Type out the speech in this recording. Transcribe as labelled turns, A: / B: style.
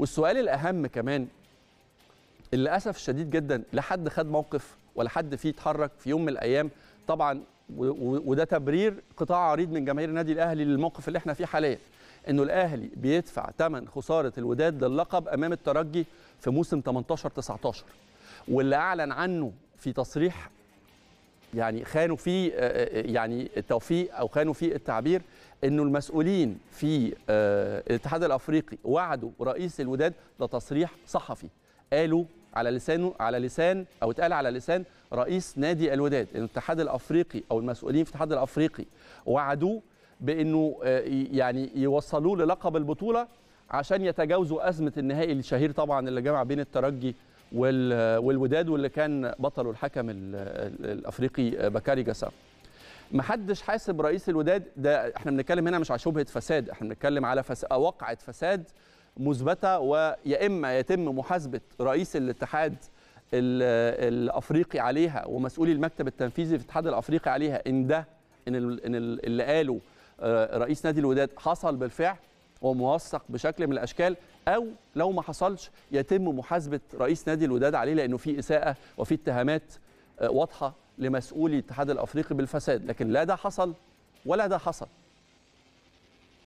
A: والسؤال الاهم كمان للاسف الشديد جدا لا حد خد موقف ولا حد فيه اتحرك في يوم من الايام طبعا وده تبرير قطاع عريض من جماهير النادي الاهلي للموقف اللي احنا فيه حاليا انه الاهلي بيدفع ثمن خساره الوداد للقب امام الترجي في موسم 18 19 واللي اعلن عنه في تصريح يعني خانوا في آه، آه، آه، يعني التوفيق او خانوا في التعبير انه المسؤولين في الاتحاد الافريقي وعدوا رئيس الوداد ده تصريح صحفي قالوا على لسانه على لسان او اتقال على لسان رئيس نادي الوداد ان الاتحاد الافريقي او المسؤولين في الاتحاد الافريقي وعدوه بانه يعني يوصلوه للقب البطوله عشان يتجاوزوا ازمه النهائي الشهير طبعا اللي جمع بين الترجي والوداد واللي كان بطله الحكم الافريقي بكاري جاسا محدش حاسب رئيس الوداد ده احنا بنتكلم هنا مش على شبهه فساد احنا بنتكلم على فس... واقعه فساد مثبته ويا اما يتم محاسبه رئيس الاتحاد الافريقي عليها ومسؤولي المكتب التنفيذي في الاتحاد الافريقي عليها ان ده ان اللي قاله آه، رئيس نادي الوداد حصل بالفعل وموثق بشكل من الاشكال او لو ما حصلش يتم محاسبه رئيس نادي الوداد عليه لانه في اساءه وفي اتهامات آه، واضحه لمسؤولي الاتحاد الافريقي بالفساد لكن لا ده حصل ولا ده حصل